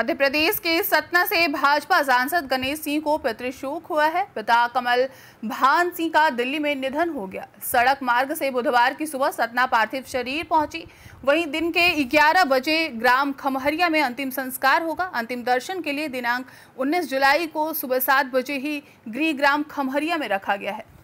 मध्य प्रदेश के सतना से भाजपा सांसद गणेश सिंह को पितृशोक हुआ है पिता कमल भान सिंह का दिल्ली में निधन हो गया सड़क मार्ग से बुधवार की सुबह सतना पार्थिव शरीर पहुंची वहीं दिन के 11 बजे ग्राम खमहरिया में अंतिम संस्कार होगा अंतिम दर्शन के लिए दिनांक 19 जुलाई को सुबह सात बजे ही गृह ग्राम खमहरिया में रखा गया है